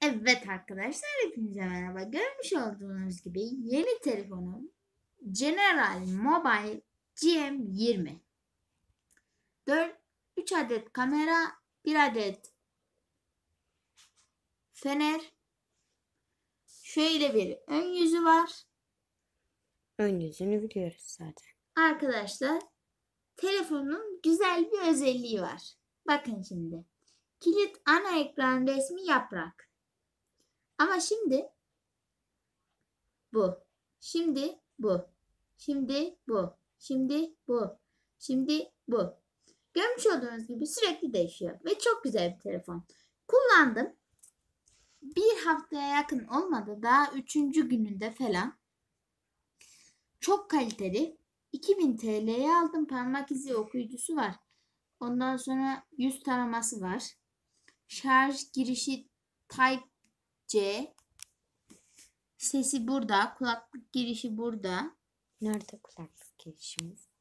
Evet arkadaşlar hepinize merhaba. Görmüş olduğunuz gibi yeni telefonum General Mobile GM20. 4 3 adet kamera, 1 adet fener. Şöyle bir ön yüzü var. Ön yüzünü biliyoruz zaten. Arkadaşlar telefonun güzel bir özelliği var. Bakın şimdi. Kilit ana ekran resmi yaprak. Ama şimdi bu. Şimdi bu. Şimdi bu. Şimdi bu. Şimdi bu. Görmüş olduğunuz gibi sürekli değişiyor ve çok güzel bir telefon. Kullandım. Bir haftaya yakın olmadı daha üçüncü gününde falan. Çok kaliteli. 2000 TL'ye aldım. Parmak izi okuyucusu var. Ondan sonra yüz taraması var. Şarj girişi Type C. Sesi burada. Kulaklık girişi burada. Nerede kulaklık girişimiz?